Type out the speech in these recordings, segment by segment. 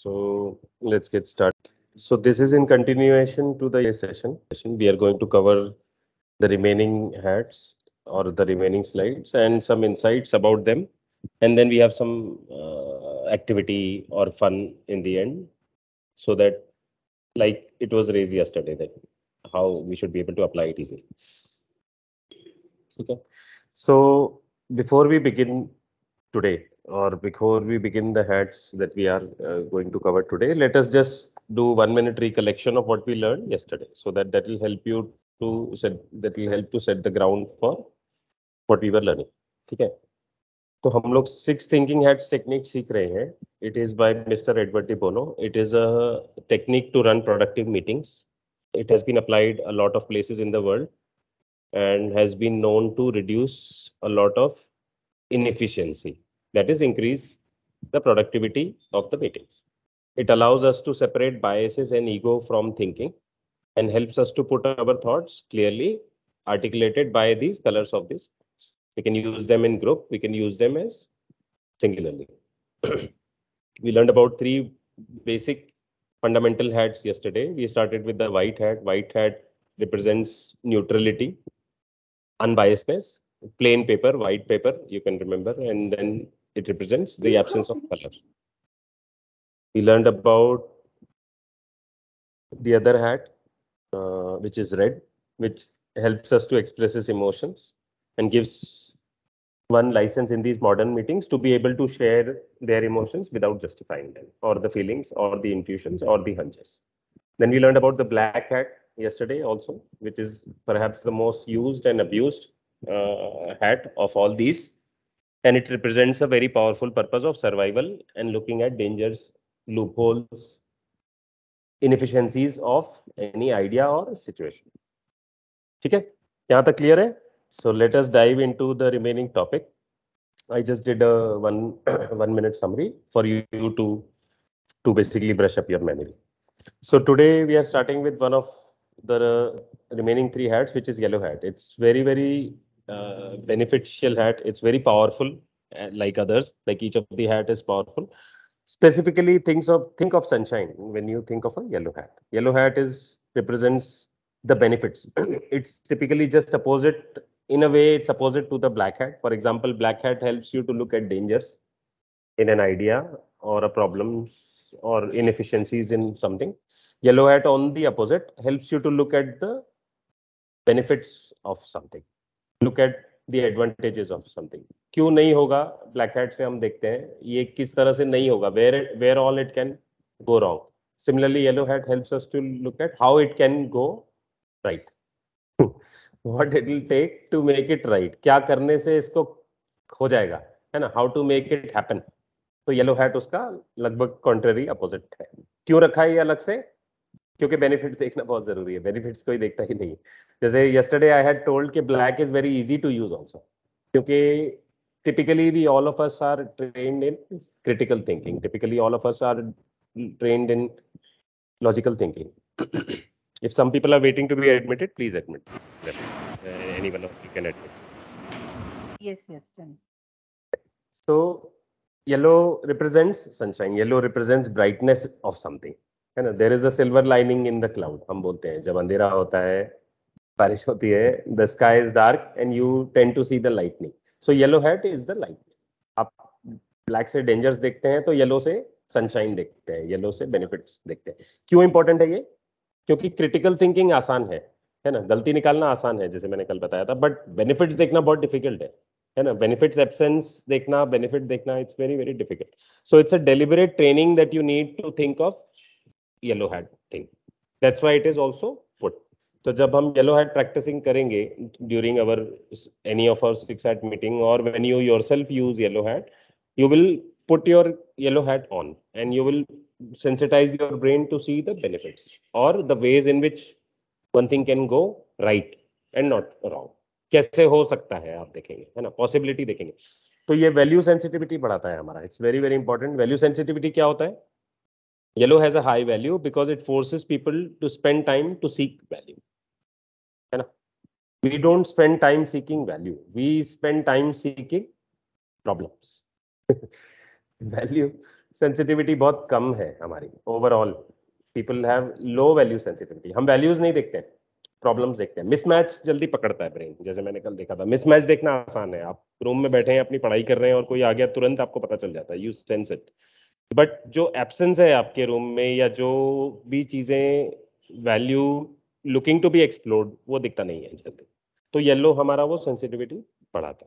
So let's get started. So this is in continuation to the session. We are going to cover the remaining hats or the remaining slides and some insights about them. And then we have some uh, activity or fun in the end so that like it was raised yesterday that how we should be able to apply it easily. Okay. So before we begin today, or before we begin the hats that we are uh, going to cover today, let us just do one minute recollection of what we learned yesterday. So that that will help you to set that will help to set the ground for what we were learning. Okay? So we are six thinking thinking technique. It is by Mr. Edward De Bono. It is a technique to run productive meetings. it has been applied a lot of places in the world and has been known to reduce a lot of inefficiency that is increase the productivity of the meetings. It allows us to separate biases and ego from thinking and helps us to put our thoughts clearly articulated by these colors of this. We can use them in group, we can use them as singularly. we learned about three basic fundamental hats yesterday. We started with the white hat. White hat represents neutrality, unbiasedness, plain paper, white paper, you can remember, and then it represents the absence of color. We learned about the other hat, uh, which is red, which helps us to express his emotions and gives one license in these modern meetings to be able to share their emotions without justifying them or the feelings or the intuitions or the hunches. Then we learned about the black hat yesterday also, which is perhaps the most used and abused uh, hat of all these and it represents a very powerful purpose of survival and looking at dangers loopholes inefficiencies of any idea or situation theek hai yahan clear so let us dive into the remaining topic i just did a one one minute summary for you to to basically brush up your memory so today we are starting with one of the remaining three hats which is yellow hat it's very very uh, beneficial hat it's very powerful uh, like others like each of the hat is powerful specifically things of think of sunshine when you think of a yellow hat yellow hat is represents the benefits it's typically just opposite in a way it's opposite to the black hat for example black hat helps you to look at dangers in an idea or a problems or inefficiencies in something yellow hat on the opposite helps you to look at the benefits of something look at the advantages of something क्यों नहीं होगा black head से हम देखते हैं ये किस तरह से नहीं होगा where where all it can go wrong similarly yellow hat helps us to look at how it can go right what it will take to make it right क्या करने से इसको हो जाएगा है ना how to make it happen तो yellow hat उसका लगभग कॉन्ट्रेरी अपोजिट है क्यों रखा है ये अलग से क्योंकि बेनिफिट्स देखना बहुत जरूरी है बेनिफिट्स कोई देखता ही नहीं जैसे यस्टरडे आई हैड टोल्ड कि black is very easy to use also क्योंकि typically we all of us are trained in critical thinking typically all of us are trained in logical thinking. if some people are waiting to be admitted, please admit anyone of you can admit. Yes, yes. Then. So, yellow represents sunshine. Yellow represents brightness of something. है ना there is a silver lining in the cloud हम बोलते हैं जब अंधेरा होता है बारिश होती है the sky is dark and you tend to see the lightning so yellow hat is the lightning आप ब्लैक से डेंजर्स देखते हैं तो येलो से सनशाइन देखते हैं येलो से बेनिफिट्स देखते हैं क्यों इंपॉर्टेंट है ये क्योंकि क्रिटिकल थिंकिंग आसान है है ना गलती निकालना आसान है जैसे मैंने कल बताया था बट बेनिफिट्स देखना बहुत डिफिकल्ट है है ना बेनिफिट्स एब्सेंस देखना बेनिफिट देखना it's very very difficult so it's a deliberate training that you need to think of yellow hat thing that's why it is also put तो जब हम येलो हैड प्रैक्टिसिंग करेंगे during our any of our six hat meeting और when you yourself use yellow hat you will put your yellow hat on and you will sensitize your brain to see the benefits और the ways in which one thing can go right and not wrong कैसे हो सकता है आप देखेंगे है ना possibility देखेंगे तो ये वैल्यू सेंसिटिविटी बढ़ाता है हमारा it's very very important value sensitivity क्या होता है Yellow has a high value because it forces people to spend time to seek value. hai na We don't spend time seeking value. We spend time seeking problems. value sensitivity bahut kam hai hamari overall. People have low value sensitivity. hum values nahi dekhte हैं problems देखते हैं mismatch जल्दी पकड़ता है brain जैसे मैंने कल देखा था मिसमैच देखना आसान है आप रूम में बैठे हैं अपनी पढ़ाई कर रहे हैं और कोई आ गया तुरंत आपको पता चल जाता है यू सेंस इट बट जो एब्सेंस है आपके रूम में या जो भी चीज़ें value looking to be explored वो दिखता नहीं है जाते तो येलो हमारा वो सेंसिटिविटी बढ़ाता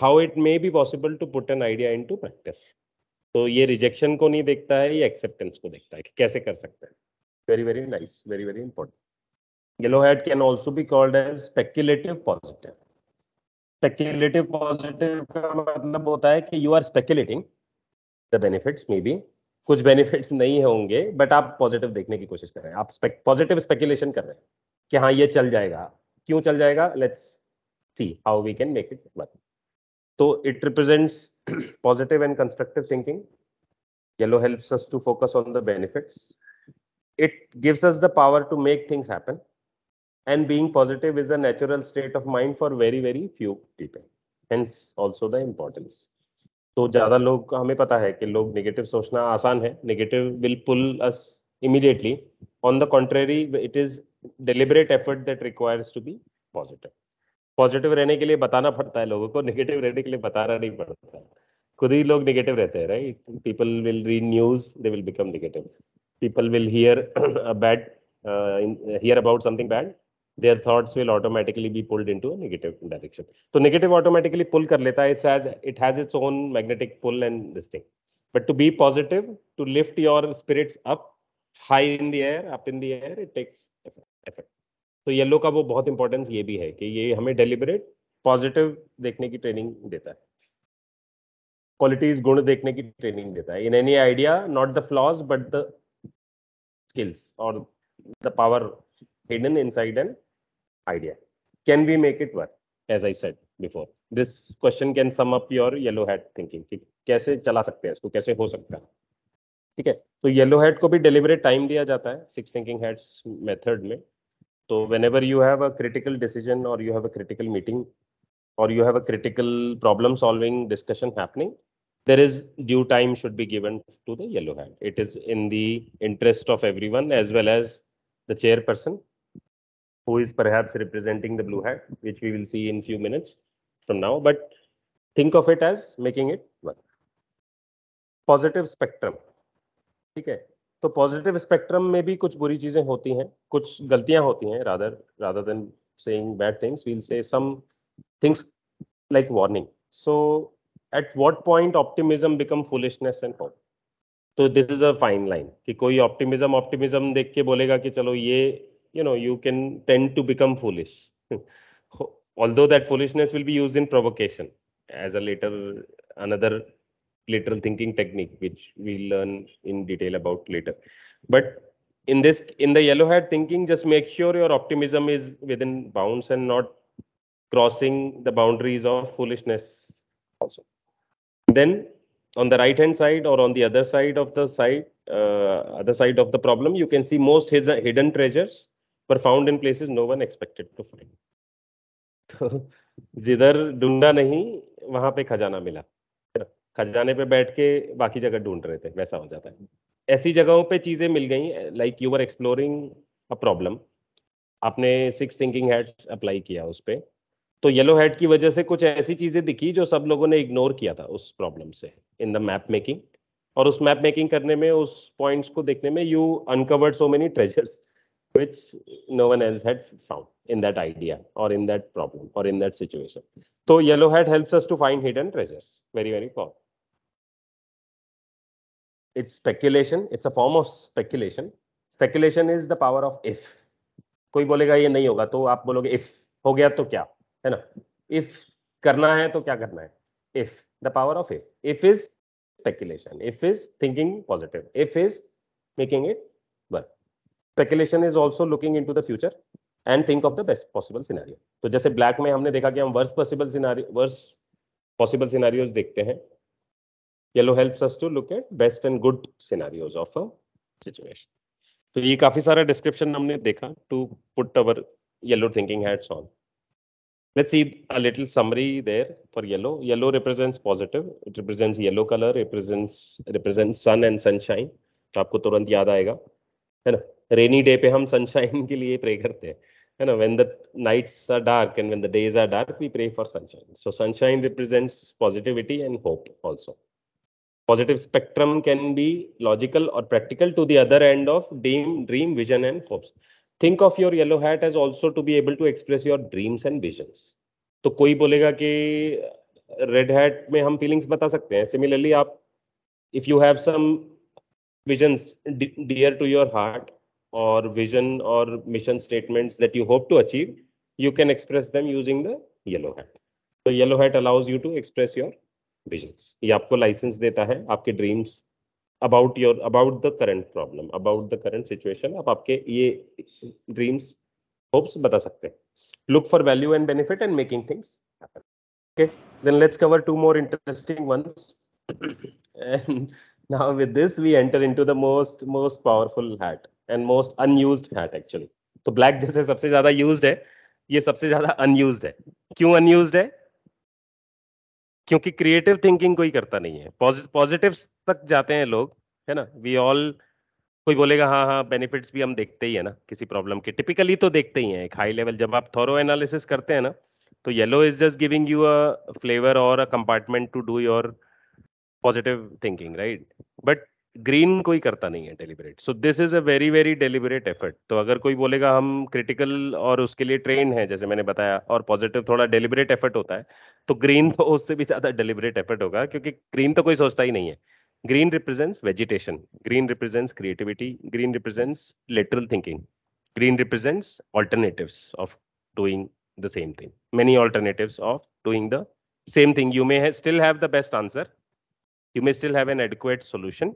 how it may be possible to put an idea into practice तो ये रिजेक्शन को नहीं देखता है ये एक्सेप्टेंस को देखता है कि कैसे कर सकते हैं very very nice very very important yellow hat can also be called as speculative positive speculative positive का मतलब होता है कि you are speculating the benefits may be कुछ बेनिफिट्स नहीं होंगे बट आप पॉजिटिव देखने की कोशिश कर रहे हैं आप स्पेक, पॉजिटिव स्पेकुलेशन कर रहे हैं कि हाँ ये चल जाएगा क्यों चल जाएगा let's see how we can make it work तो it represents positive and constructive thinking yellow helps us to focus on the benefits it gives us the power to make things happen and being positive is a natural state of mind for very very few people hence also the importance तो ज्यादा लोग हमें पता है कि लोग negative सोचना आसान है negative will pull us immediately on the contrary it is deliberate effort that requires to be positive positive रहने के लिए बताना पड़ता है लोगों को नेगेटिव रहने के लिए बताना नहीं पड़ता खुद ही लोग नेगेटिव रहते हैं right people will read news they will become negative people will hear bad hear about something bad their thoughts will automatically be pulled into a negative direction. So negative automatically pull kar leta. It has it has its own magnetic pull and this thing. But to be positive, to lift your spirits up high in the air, up in the air, it takes effort. so yellow ka wo bahut importance ye bhi hai ki ye hame deliberate positive dekhne ki training deta hai qualities gun dekhne ki training deta hai in any idea not the flaws but the skills or the power hidden inside and idea. Can we make it work? As I said before, this question can sum up your yellow hat thinking. ठीक कैसे चला सकते हैं इसको कैसे हो सकता है ठीक है तो येलो हेड को भी डिलीवरेट टाइम दिया जाता है सिक्स थिंकिंग हेड्स मेथड में तो whenever you have a critical decision और you have a critical meeting or you have a critical problem solving discussion happening there is due time should be given to the yellow hand it is in the interest of everyone as well as the chairperson who is perhaps representing the blue hat, which we will see in few minutes from now. But think of it as making it one. Positive spectrum ठीक है तो positive spectrum में भी कुछ बुरी चीजें होती हैं कुछ गलतियां होती हैं rather rather than saying bad things we'll say some things like warning so at what point optimism become foolishness and hope तो this is a fine line कि कोई ऑप्टिमिज्म ऑप्टिमिज्म देख के बोलेगा कि चलो ये you know you can tend to become foolish although that foolishness will be used in provocation as a later another lateral thinking technique which we learn in detail about later but in this in the yellow hat thinking just make sure your optimism is within bounds and not crossing the boundaries of foolishness also then on the right hand side or on the other side of the side uh, other side of the problem you can see most hidden treasures पर found in places no one expected to find तो जिधर ढूंढा नहीं वहां पे खजाना मिला खजाने पे बैठ के बाकी जगह ढूंढ रहे थे वैसा हो जाता है ऐसी जगहों पे चीजें मिल गई like you are exploring a problem आपने सिक्स थिंकिंग हेड्स अप्लाई किया उस पर तो येलो हेड की वजह से कुछ ऐसी चीजें दिखी जो सब लोगों ने इग्नोर किया था उस प्रॉब्लम से इन द मैप मेकिंग और उस मैप मेकिंग करने में उस पॉइंट्स को देखने में you uncovered so many treasures which no one else had found in that idea or in that problem or in that situation. So yellow hat helps us to find hidden treasures. Very, very important. It's speculation. It's a form of speculation. Speculation is the power of if. कोई बोलेगा ये नहीं होगा तो आप बोलोगे if हो गया तो क्या है ना इफ करना है तो क्या करना है if the power of if if is speculation if is thinking positive if is making it work speculation is also looking into the future and think of the best possible scenario तो जैसे black में हमने देखा कि हम worst possible worst possible scenarios देखते हैं yellow helps us to look at best and good scenarios of a situation तो ये काफी सारा डिस्क्रिप्शन हमने देखा to put our yellow thinking hats on let's see a little summary there for yellow yellow represents positive it represents yellow color represents represents sun and sunshine तो आपको तुरंत याद आएगा है ना रेनी डे पे हम सनशाइन के लिए प्रे करते हैं है ना when the nights are dark and when the days are dark we pray for sunshine so sunshine represents positivity and hope also positive spectrum can be logical और practical to the other end of dream dream vision and hopes think of your yellow hat as also to be able to express your dreams and vision तो कोई बोलेगा कि red hat में हम feelings बता सकते हैं सिमिलरली आप if you have some visions dear to your heart or vision or mission statements that you hope to achieve, you can express them using the yellow hat. So yellow hat allows you to express your visions. ये आपको licence देता है आपके dreams about your about the current problem about the current situation आप आपके ये dreams hopes बता सकते हैं look for value and benefit and making things happen okay then let's cover two more interesting ones and Now with this, we enter into the most most powerful hat and most unused hat actually. तो black jaise sabse zyada used hai ye sabse zyada unused hai kyun unused hai kyunki creative thinking koi karta nahi hai है positives tak jate hain log hai na we all कोई बोलेगा हाँ हाँ benefits भी हम देखते ही है ना किसी प्रॉब्लम के टिपिकली तो देखते ही हैं एक हाई लेवल जब आप थोरो एनालिसिस करते हैं ना तो yellow is just giving you a flavour और a compartment to do your positive thinking right but green कोई करता नहीं है deliberate so this is a very very deliberate effort तो अगर कोई बोलेगा हम क्रिटिकल और उसके लिए ट्रेन है जैसे मैंने बताया और पॉजिटिव थोड़ा डेलिबरेट एफर्ट होता है तो ग्रीन तो उससे भी ज्यादा डेलिबरेट एफर्ट होगा क्योंकि ग्रीन तो कोई सोचता ही नहीं है green represents vegetation green represents creativity green represents literal thinking green represents alternative of doing the same thing many alternative of doing the same thing you may है still have the best answer you may still have an adequate solution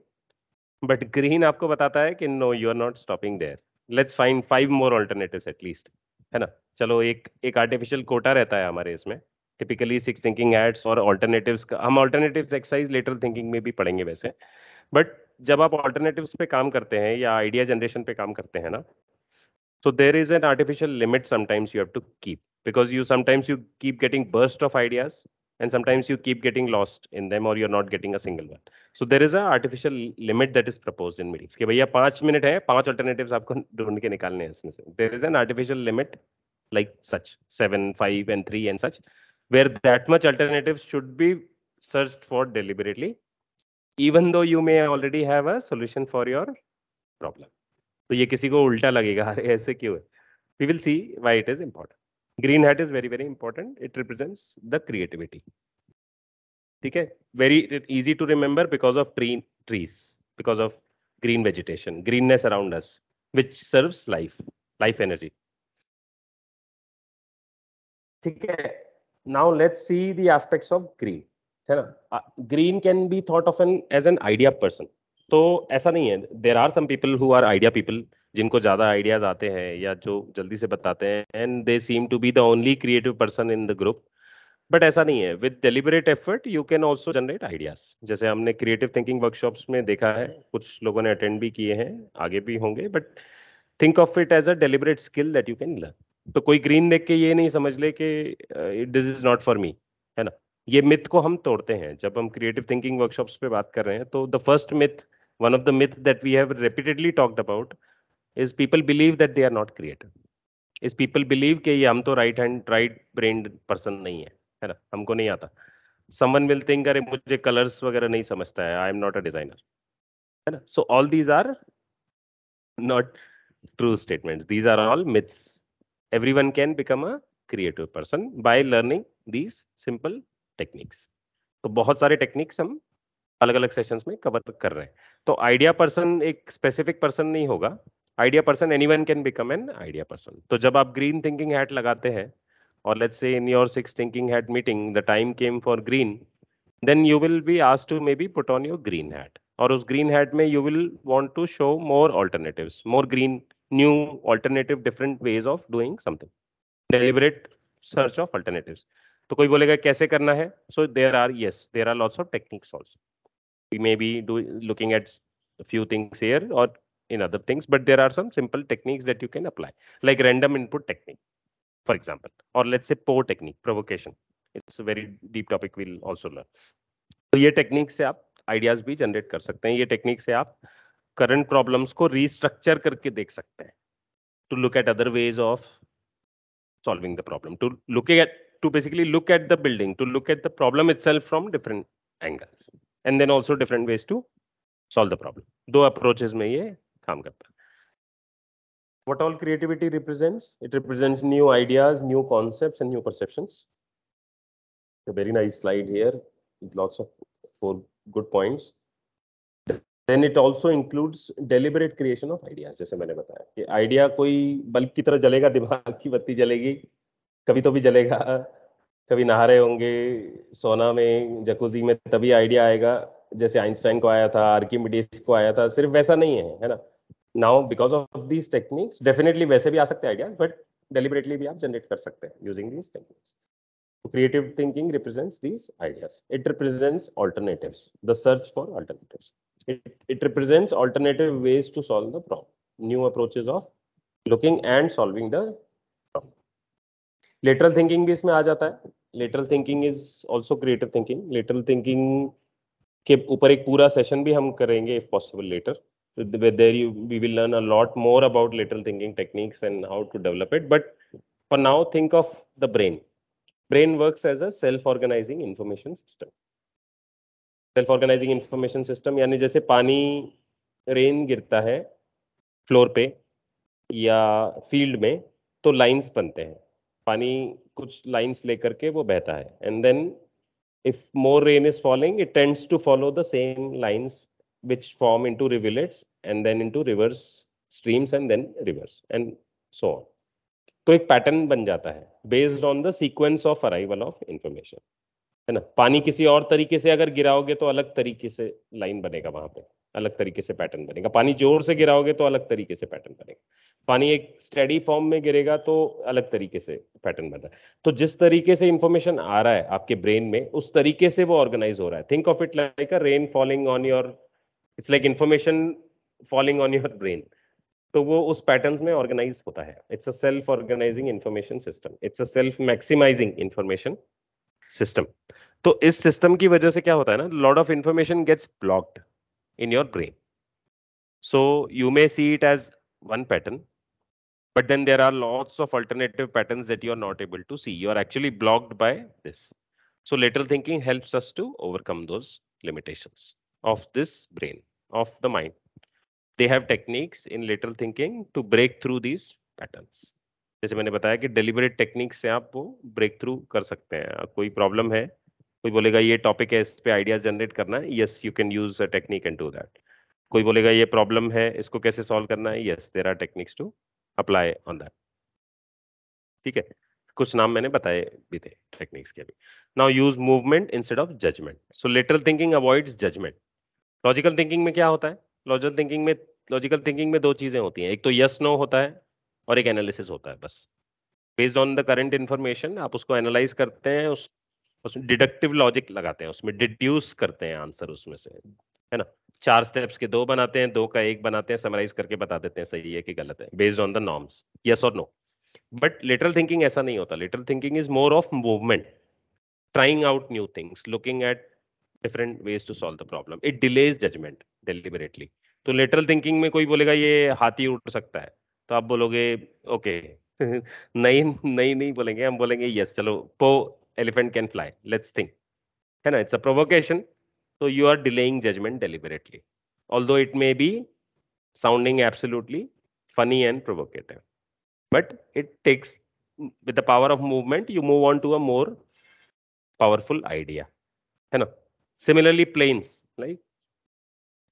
but green आपको बताता है कि no you are not stopping there let's find five more alternative at least है ना चलो एक एक आर्टिफिशियल कोटा रहता है हमारे इसमें टिपिकली सिक्स थिंकिंग एड्स और ऑल्टरनेटिव्स हम ऑल्टरनेटिव एक्सरसाइज लेटर थिंकिंग में भी पढ़ेंगे वैसे बट जब आप ऑल्टरनेटिव्स पे काम करते हैं या आइडिया जनरेशन पे काम करते हैं ना so there is an artificial limit sometimes you have to keep because you sometimes you keep getting burst of ideas and sometimes you keep getting lost in them or you're not getting a single one so there is a artificial limit that is proposed in meetings ke bhaiya 5 minute hai panch alternatives aapko dhoond ke nikalne हैं isme se there is an artificial limit like such 7 5 and 3 and such where that much alternatives should be searched for deliberately even though you may already have a solution for your problem to ye kisi ko ulta lagega are aise क्यों है we will see why it is important green hat is very very important it represents the creativity Okay, very easy to remember because of tree trees because of green vegetation greenness around us which serves life life energy Okay, now let's see the aspects of green uh, Green can be thought of an as an idea person. So, person तो ऐसा नहीं है some people who are idea people जिनको ज़्यादा ideas आते हैं या जो जल्दी से बताते हैं and they seem to be the only creative person in the group but ऐसा नहीं है with deliberate effort you can also generate ideas जैसे हमने क्रिएटिव थिंकिंग वर्कशॉप्स में देखा है हम्म। कुछ लोगों ने अटेंड भी किए हैं आगे भी होंगे but think of it as a deliberate skill that you can learn तो कोई ग्रीन देख के ये नहीं समझ ले कि this is not for me है ना ये मिथ को हम तोड़ते हैं जब हम क्रिएटिव थिंकिंग वर्कशॉप्स पे बात कर रहे हैं तो the first myth one of the myth that we have repeatedly talked about is people believe that they are not creator is people believe कि ये हम तो right hand right brain person नहीं है है ना हमको नहीं आता समवन विल थिंक अरे मुझे कलर्स वगैरह नहीं समझता है I am not a designer है ना so all these are not true true these are all myths everyone can become a creative person by learning these simple techniques तो बहुत सारे टेक्निक्स हम अलग अलग सेशंस में कवर कर रहे हैं तो आइडिया पर्सन एक स्पेसिफिक पर्सन नहीं होगा idea person anyone can become an idea person तो जब आप ग्रीन थिंकिंग हैट लगाते हैं और let's say in your six thinking hat meeting the time came for green then you will be asked to maybe put on your green hat और उस green hat में you will want to show more alternative more green new alternative different ways of doing something deliberate search of alternative तो कोई बोलेगा कैसे करना है so there are yes there are lots of techniques also may be do looking at few things air और in other things but there are some simple techniques that you can apply like random input technique for example or let's say poor technique provocation it's a very deep topic we'll also learn so your techniques se aap ideas bhi generate kar sakte hain ye technique current problems ko restructure karke to look at other ways of solving the problem to look at to basically look at the building to look at the problem itself from different angles and then also different ways to solve the problem do approaches mein ye काम करता है what all creativity represents it represents new ideas new concept and new perception very nice slide here lots of four good four good points then it also includes deliberate creation of ideas जैसे मैंने बताया कि idea कोई bulb की तरह जलेगा दिमाग की बत्ती जलेगी कभी तो भी जलेगा कभी नहा रहे होंगे सोना में जकूजी में तभी आइडिया आएगा जैसे आइंस्टाइन को आया था आर्किमिडीज को आया था सिर्फ वैसा नहीं है है ना now because of these techniques definitely वैसे भी आ सकते हैं आइडियाज बट डेलीबरेटली भी आप जनरेट कर सकते हैं using these techniques creative thinking represents these ideas it represents alternatives the search for alternatives it represents alternative ways to solve the problem new approaches of looking and solving the problem lateral thinking भी इसमें आ जाता है lateral thinking is also creative thinking lateral thinking के ऊपर एक पूरा session भी हम करेंगे if possible later there you, we will learn a lot more about lateral thinking techniques and how to develop it but for now think of the brain brain works as a self-organizing information system self-organizing information system yani jaise pani rain girta hai floor pe ya field mein to lines bante hain pani kuch lines lekar ke wo behta hai and then if more rain is falling it tends to follow the same lines which form into rivulets and then into rivers streams and then rivers and so on तो ek pattern ban jata hai based on the sequence of arrival of information है ना पानी किसी और तरीके से अगर गिराओगे तो अलग तरीके से लाइन बनेगा वहां पे अलग तरीके से पैटर्न बनेगा पानी जोर से गिराओगे तो अलग तरीके से पैटर्न बनेगा पानी एक स्टडी फॉर्म में गिरेगा तो अलग तरीके से पैटर्न बन रहा है तो जिस तरीके से इंफॉर्मेशन आ रहा है आपके ब्रेन में उस तरीके से वो ऑर्गेनाइज हो रहा है think of it like a rain falling on your it's like information falling on your brain तो वो उस पैटर्न में ऑर्गेनाइज होता है it's a self organising information system it's a self maximising information system तो इस सिस्टम की वजह से क्या होता है ना lot of information gets blocked in your brain so you may see it as one pattern but then there are lots of alternative patterns that you are not able to see you are actually blocked by this so lateral thinking helps us to overcome those limitations of this brain, of the mind. They have techniques in lateral thinking to break through these patterns. जैसे मैंने बताया कि deliberate techniques से आप वो break through कर सकते हैं कोई problem है कोई बोलेगा ये टॉपिक है इस पे आइडियाज जनरेट करना है yes you can use a technique and do that कोई बोलेगा ये प्रॉब्लम है इसको कैसे सॉल्व करना है yes there are techniques to apply on that ठीक है कुछ नाम मैंने बताए भी थे टेक्निक्स के भी now use movement instead of judgement so lateral thinking avoids judgement logical thinking में क्या होता है लॉजिकल थिंकिंग में लॉजिकल थिंकिंग में दो चीज़ें होती हैं एक तो यस नो होता है और एक एनालिसिस होता है बस based on the current information आप उसको एनालाइज करते हैं उस उसमें डिडक्टिव लॉजिक लगाते हैं उसमें डिड्यूस करते हैं आंसर उसमें से है ना चार स्टेप्स के दो बनाते हैं दो का एक बनाते हैं समराइज करके बता देते हैं सही है कि गलत है based on the norms yes और नो बट लिटरल थिंकिंग ऐसा नहीं होता literal thinking is more of movement trying out new things looking at different ways to solve the problem. It delays judgment deliberately. तो lateral thinking में कोई बोलेगा ये हाथी उठ सकता है तो आप बोलोगे okay. नहीं नहीं नहीं बोलेंगे हम बोलेंगे yes चलो po elephant can fly let's think है ना it's a provocation so you are delaying judgment deliberately although it may be sounding absolutely funny and provocative but it takes with the power of movement you move on to a more powerful idea है ना Similarly, planes, like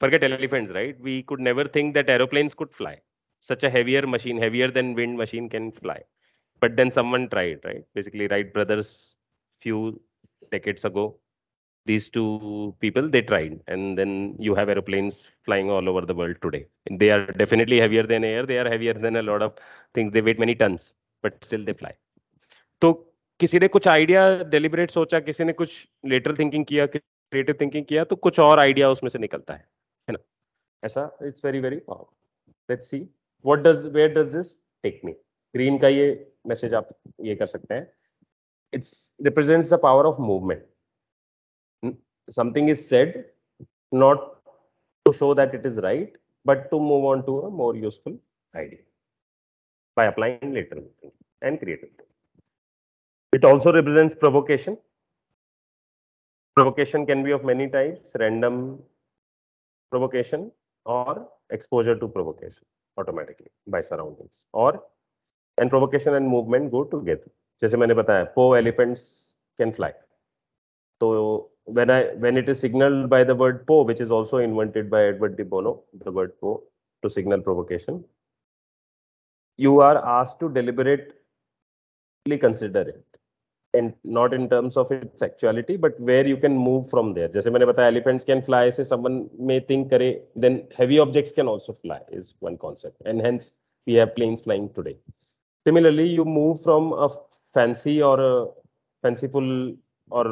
forget elephants, right? We could never think that aeroplanes could fly. Such a heavier machine, heavier than wind machine can fly. But then someone tried, right? Basically, Wright brothers few decades ago, these two people they tried, and then you have aeroplanes flying all over the world today. They are definitely heavier than air. They are heavier than a lot of things. They weigh many tons, but still they fly. So, किसी ने कुछ idea deliberate सोचा किसी ने कुछ lateral thinking किया creative thinking किया तो कुछ और आइडिया उसमें से निकलता है है ना ऐसा it's very very let's see what does where does this take me green का ये मैसेज आप ये कर सकते हैं it's represents the power of movement something is said not to show that it is right but to move on to a more useful idea by applying lateral thinking and creative thinking. It also represents provocation Provocation can be of many types, random provocation or exposure to provocation automatically by surroundings or and provocation and movement go together. जैसे मैंने बताया po elephants can fly. So when I when it is signaled by the word po, which is also invented by Edward de Bono, the word po to signal provocation, you are asked to deliberately consider it and not in terms of its actuality, but where you can move from there just मैंने बताया elephants can fly से someone may think "Kare, then heavy objects can also fly is one concept and hence we have planes flying today similarly you move from a fancy or a fanciful or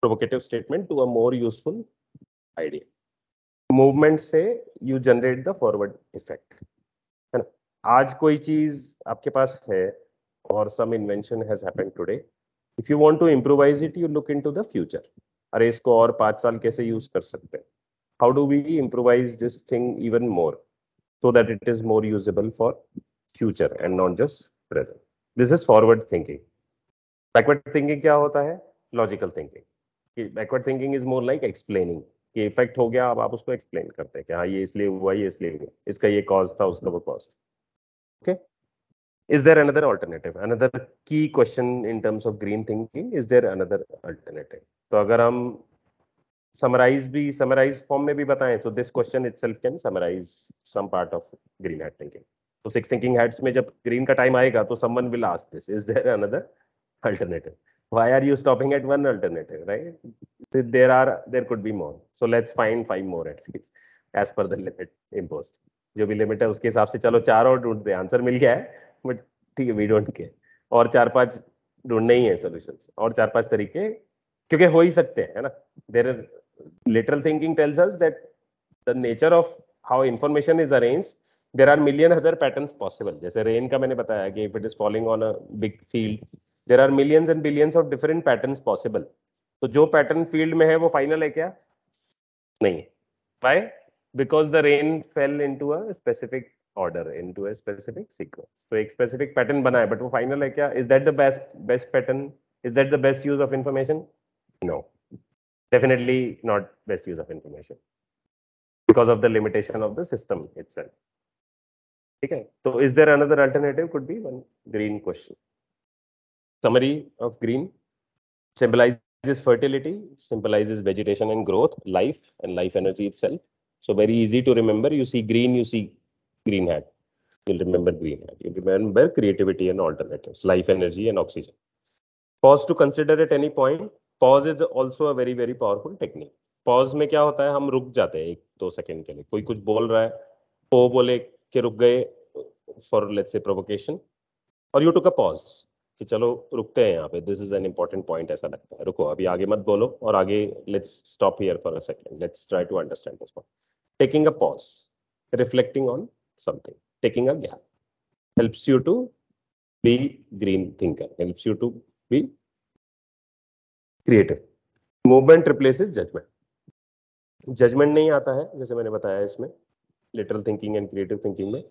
provocative statement to a more useful idea Movement say you generate the forward effect. And आज कोई चीज आपके पास or some invention has happened today if you want to improvise it you look into the future अरे इसको और पांच साल कैसे यूज कर सकते हैं how do we improvise this thing even more so that it is more usable for future and not just present this is forward thinking backward thinking क्या होता है logical thinking backward thinking is more like explaining कि effect हो गया अब आप उसको explain करते हैं कि हाँ ये इसलिए हुआ ये इसलिए हुआ इसका ये कॉज था उसका वो कॉज था okay okay? is there another alternative another key question in terms of green thinking is there another alternative तो agar hum summarize bhi summarize form mein bhi bataye so this question itself can summarize some part of green hat thinking so six thinking hats mein jab green ka time aayega to someone will ask this is there another alternative why are you stopping at one alternative right there are there could be more so let's find five more at least as per the limit imposed jo bhi limit hai uske hisab se chalo char aur ढूंढते हैं answer मिल गया है but ठीक है we don't care और चार पांच ढूंढने ही है सोल्यूशन और चार पांच तरीके क्योंकि हो ही सकते हैं ना there are literal thinking tells us that the nature of how information is arranged there are million other patterns possible जैसे रेन का मैंने बताया कि if it is falling on a big field there are millions and billions of different pattern possible तो जो pattern field में है वो फाइनल है क्या नहीं है why because the rain fell into a specific order into a specific sequence. So a specific pattern बना है but वो final है Is that the best best pattern? Is that the best use of information? No, definitely not best use of information because of the limitation of the system itself. Okay. So is there another alternative? Could be one green question. Summary of green symbolizes fertility, symbolizes vegetation and growth, life and life energy itself. So very easy to remember. You see green, you see green hat. You'll remember green hat. You remember creativity and alternatives, life energy and oxygen. Pause to consider at any point. Pause is also a very very powerful technique. Pause में क्या होता है हम रुक जाते हैं एक दो सेकंड के लिए कोई कुछ बोल रहा है वो बोले कि रुक गए फॉर लेट्स से प्रोवोकेशन और यू टुक अ पॉज कि चलो रुकते हैं यहाँ पे this is an important point ऐसा लगता है रुको अभी आगे मत बोलो और आगे let's stop here for a second let's try to understand this point taking a pause reflecting on something, taking a gap. Helps you to be green thinker, helps you to be creative. Movement replaces judgment. Judgement नहीं आता है जैसे मैंने बताया इसमें literal thinking and creative thinking में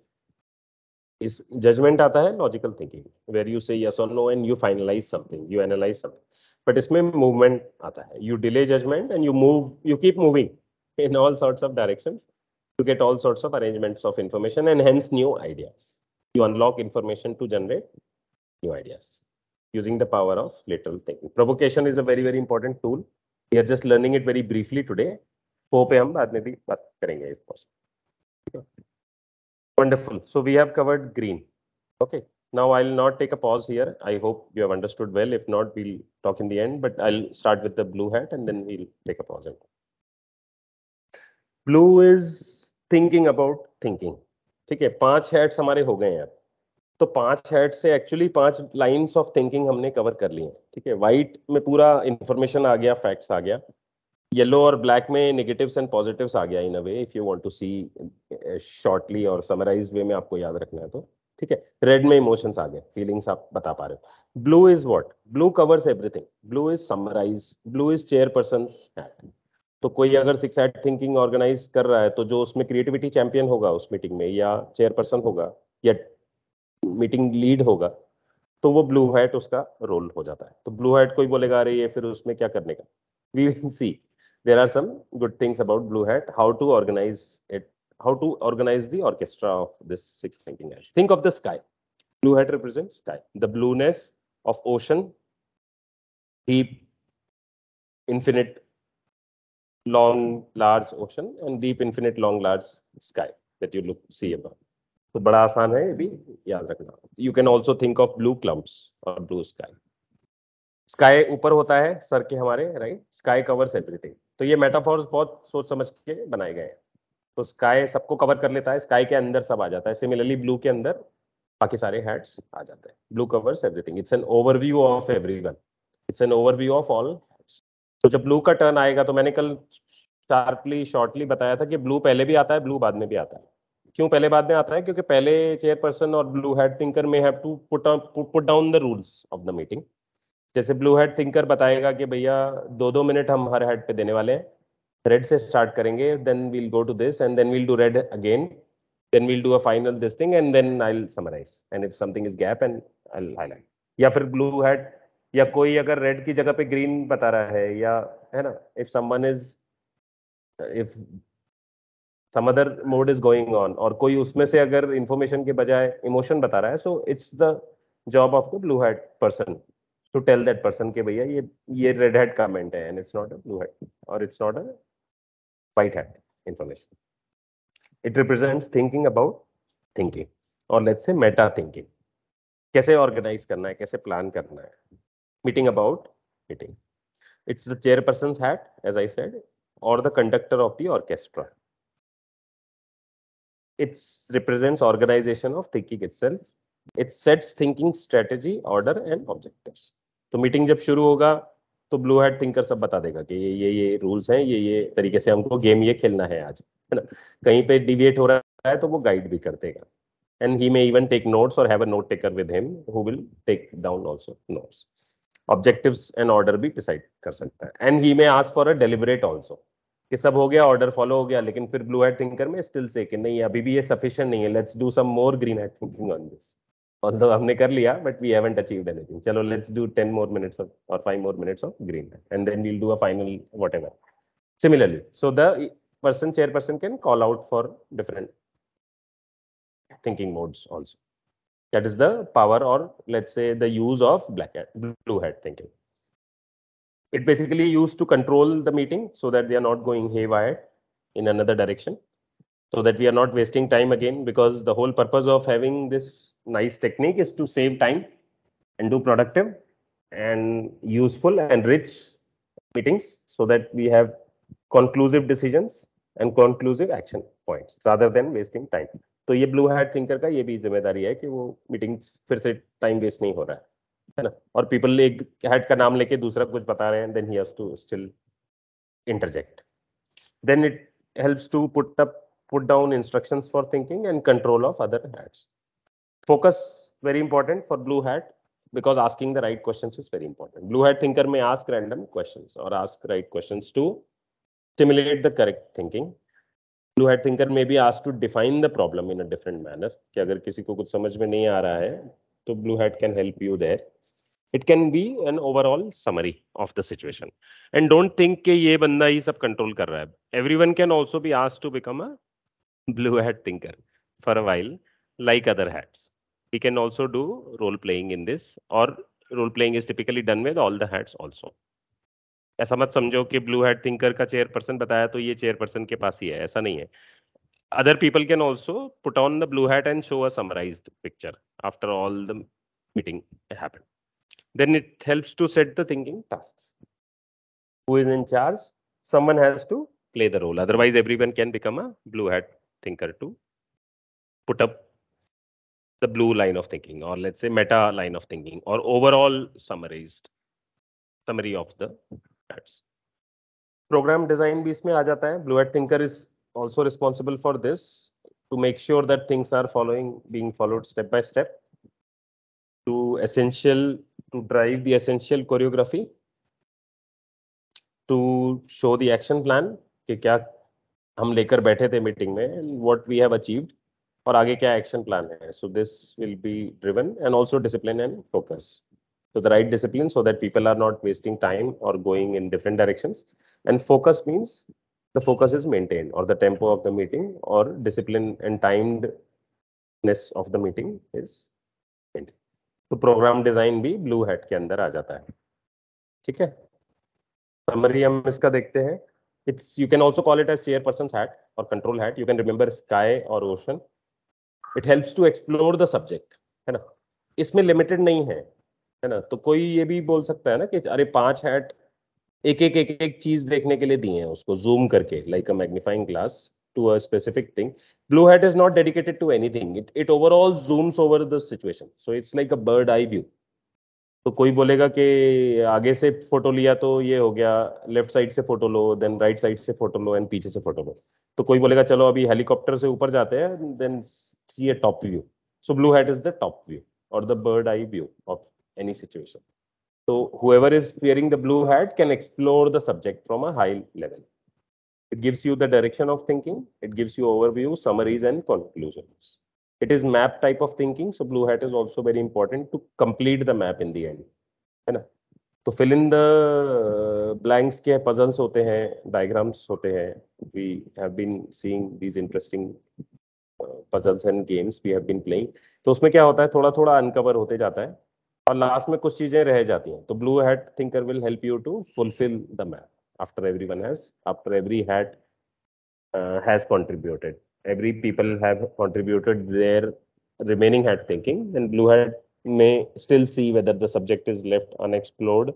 इस judgement आता है लॉजिकल थिंकिंग वेर यू से यस और no and you finalise something you analyse something but इसमें मूवमेंट आता है you delay judgement and you move you keep moving in all sorts of directions to get all sorts of arrangements of information and hence new ideas. You unlock information to generate new ideas using the power of lateral thinking. Provocation is a very, very important tool. We are just learning it very briefly today. Hope we, बाद में भी बात if possible. Wonderful. So we have covered green. Okay. Now I'll not take a pause here. I hope you have understood well. If not, we'll talk in the end, but I'll start with the blue hat and then we'll take a pause. Blue is thinking about thinking ठीक है पांच heads हमारे हो गए हैं तो पांच head से एक्चुअली पांच लाइंस ऑफ थिंकिंग हमने कवर कर लिए हैं ठीक है वाइट में पूरा इंफॉर्मेशन आ गया फैक्ट्स आ गया येलो और ब्लैक में नेगेटिव्स एंड पॉजिटिव्स आ गया in a way if you want to see shortly और समराइज वे में आपको याद रखना है तो ठीक है रेड में इमोशंस आ गए फीलिंग्स आप बता पा रहे हो blue is what blue covers everything blue is summarise blue is chairperson तो कोई अगर सिक्स एड थिंकिंग ऑर्गेनाइज कर रहा है तो जो उसमें क्रिएटिविटी चैंपियन होगा उस मीटिंग में या चेयरपर्सन होगा या मीटिंग लीड होगा तो वो ब्लू हैट उसका रोल हो जाता है तो ब्लू हैट कोई बोलेगा अरे ये फिर उसमें क्या करने का we will see there are some good things about blue hat how to organise it how to organise the orchestra of this six thinking hats. Think of the sky. Blue hat represents sky, the blueness of ocean, deep, infinite long large ocean and deep infinite long large sky that you look see above तो बड़ा आसान है ये भी याद रखना you can also think of blue clouds और blue sky sky ऊपर होता है सर के हमारे राइट स्काई कवर्स एवरीथिंग तो ये मेटाफॉर्स बहुत सोच समझ के बनाए गए हैं तो स्काई सबको कवर कर लेता है स्काई के अंदर सब आ जाता है सिमिलरली ब्लू के अंदर बाकी सारे हेड्स आ जाते हैं blue covers everything it's an overview of everyone it's an overview of all तो जब ब्लू का टर्न आएगा तो मैंने कल शार्पली शॉर्टली बताया था कि ब्लू पहले भी आता है ब्लू बाद में भी आता है क्यों पहले बाद में आता है क्योंकि पहले चेयरपर्सन और blue head thinker may have to put put down the rules of the meeting जैसे ब्लू हेड थिंकर बताएगा कि भैया दो दो मिनट हम हर हेड पे देने वाले हैं रेड से स्टार्ट करेंगे then we'll go to this and then we'll do red again then we'll do a final this thing and then I summarise and if something is gap and I highlight या फिर blue head या कोई अगर red की जगह पे green बता रहा है या है ना if someone is if some other mode is going on और कोई उसमें से अगर इंफॉर्मेशन के बजाय इमोशन बता रहा है so it's the job of the blue head person to tell that person के भैया ये ये रेड हेड कमेंट है and it's not a blue head और it's not a white head information it represents thinking about thinking और let's say meta thinking कैसे organise करना है कैसे प्लान करना है meeting about meeting. It's the chairperson's hat, as I said, or the conductor of the orchestra. It represents organization of thinking itself. It sets thinking strategy, order and objectives. तो meeting jab shuru hoga to blue hat thinker sab bata dega ki ye ye ye rules hain ye ye tarike se humko game ye khelna hai aaj hai na kahin pe deviate ho raha hai to wo guide bhi कर देगा and he may even take notes or have a note taker with him who will take down also notes objectives and order भी decide कर सकता है and he may ask for a deliberate also कि सब हो गया order follow हो गया लेकिन फिर blue head thinker may still say कि नहीं अभी भी ये सफिशियंट नहीं है let's do some more green head thinking on this although हमने कर लिया but we haven't achieved anything चलो let's do 10 more minutes of और 5 more minutes of green head and then we will do a final whatever similarly so the person chairperson can call out for different thinking modes also that is the power or let's say the use of black hat blue hat thinking it basically used to control the meeting so that they are not going haywire in another direction so that we are not wasting time again because the whole purpose of having this nice technique is to save time and do productive and useful and rich meetings so that we have conclusive decisions and conclusive action points rather than wasting time तो ये blue head thinker का ये भी जिम्मेदारी है कि वो meeting फिर से टाइम वेस्ट नहीं हो रहा है है ना और पीपल एक हेड का नाम लेके दूसरा कुछ बता रहे हैं then he to still interject then it helps to put up put down instructions for thinking and control of other heads focus very important for blue head because asking the right question is very important blue head thinker may ask random question और ask right question to stimulate the correct thinking blue head thinker may be ask to define the problem in a different manner कि अगर किसी को कुछ समझ में नहीं आ रहा है तो blue head can help you there it can be an overall summary of the situation and don't think कि ये बंदा ही सब कंट्रोल कर रहा है everyone can also be asked to become a blue head thinker for a while like other heads we can also do role playing in this और role playing is typically done with all the heads also ऐसा मत समझो कि blue head thinker का chairperson बताया तो ये chairperson के पास ही है ऐसा नहीं है other people can also put on the blue hat and show a summarized picture after all the meeting happened then it helps to set the thinking tasks who is in charge someone has to play the role otherwise everyone can become a blue hat thinker to put up the blue line of thinking or let's say meta line of thinking or overall summarized summary of the programme design भी इसमें आ जाता है blue blue hat thinker is also responsible for this to make sure that things are following being followed step by step to essential to drive the essential choreography to show the action plan कि क्या हम लेकर बैठे थे meeting में and what we have achieved और आगे क्या एक्शन प्लान है so this will be driven and also discipline and focus to the right discipline so that people are not wasting time or going in different directions. And focus means the focus is maintained or the tempo of the meeting or discipline and timedness of the meeting is maintained. तो program design bhi blue hat ke andar aa jata hai theek hai summary hum iska dekhte hain it's you can also call it as chairperson's hat or control hat you can remember sky or ocean it helps to explore the subject hai na isme limited nahi hai है ना तो कोई ये भी बोल सकता है ना कि अरे पांच हैट एक एक एक एक चीज देखने के लिए दिए हैं उसको जूम करके like a magnifying glass to a specific thing. Blue hat is not dedicated to anything. It it overall zooms over the situation so it's like a bird eye view तो कोई बोलेगा कि आगे से फोटो लिया तो ये हो गया लेफ्ट साइड से फोटो लो देन राइट साइड से फोटो लो एंड पीछे से फोटो लो तो कोई बोलेगा चलो अभी हेलीकॉप्टर से ऊपर जाते हैं then see a top view so blue hat is the top view और the bird eye view of any situation. So whoever is wearing the blue hat can explore the subject from a high level. It gives you the direction of thinking. It gives you overview, summaries, and conclusions. It is map type of thinking. So blue hat is also very important to complete the map in the end. है ना तो fill in the blanks के puzzles होते हैं diagrams होते हैं We have been seeing these interesting puzzles and games we have been playing. तो उसमें क्या होता है थोड़ा थोड़ा uncover होते जाता है और लास्ट में कुछ चीजें रह जाती हैं तो blue hat thinker will help you to fulfil the map after everyone has contributed every people have contributed their remaining hat thinking then blue hat may still see whether the subject is left unexplored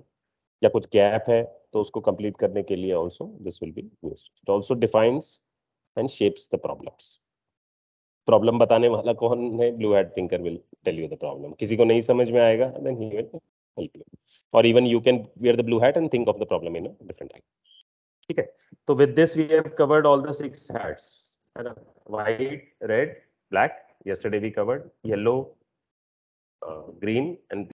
या कुछ gap है तो उसको complete करने के लिए also this will be use it also defines and shapes the problems problem बताने वाला कौन है blue head thinker will tell you the problem किसी को नहीं समझ में आएगा then he will help you और even you can wear the blue head and think of the problem in a different time ठीक है तो with this we have covered all the six heads है ना white red black yesterday we covered yellow green and